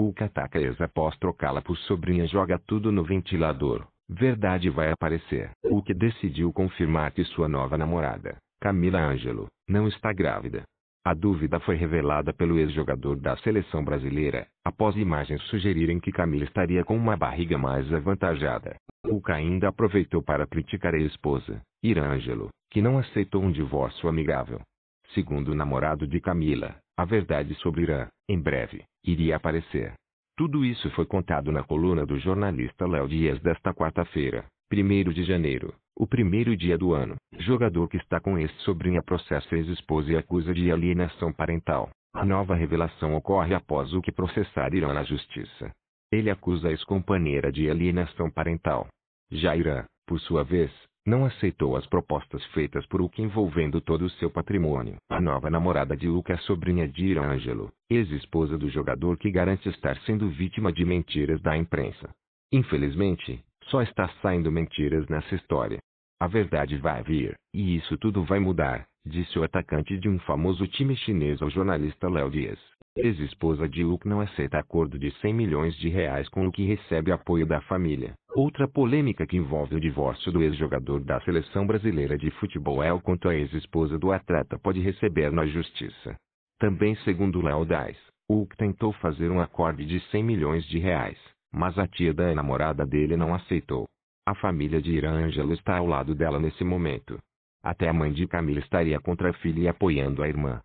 O Kataka ex após trocá-la por sobrinha joga tudo no ventilador. Verdade vai aparecer. O que decidiu confirmar que sua nova namorada, Camila Ângelo, não está grávida. A dúvida foi revelada pelo ex-jogador da seleção brasileira, após imagens sugerirem que Camila estaria com uma barriga mais avantajada. O ainda aproveitou para criticar a esposa, Irângelo, que não aceitou um divórcio amigável. Segundo o namorado de Camila, a verdade sobre Irã, em breve, iria aparecer. Tudo isso foi contado na coluna do jornalista Léo Dias desta quarta-feira, 1 de janeiro, o primeiro dia do ano. Jogador que está com ex-sobrinha processa ex-esposa e acusa de alienação parental. A nova revelação ocorre após o que processar Irã na justiça. Ele acusa a ex-companheira de alienação parental. Já Irã, por sua vez, não aceitou as propostas feitas por Luke envolvendo todo o seu patrimônio. A nova namorada de Luke é a sobrinha de Ira Angelo, ex-esposa do jogador que garante estar sendo vítima de mentiras da imprensa. Infelizmente, só está saindo mentiras nessa história. A verdade vai vir, e isso tudo vai mudar, disse o atacante de um famoso time chinês ao jornalista Léo Dias. Ex-esposa de Luke não aceita acordo de 100 milhões de reais com o que recebe apoio da família. Outra polêmica que envolve o divórcio do ex-jogador da seleção brasileira de futebol é o quanto a ex-esposa do atleta pode receber na justiça. Também segundo Léo Dais, Hulk tentou fazer um acorde de 100 milhões de reais, mas a tia da namorada dele não aceitou. A família de Irã Irângela está ao lado dela nesse momento. Até a mãe de Camila estaria contra a filha e apoiando a irmã.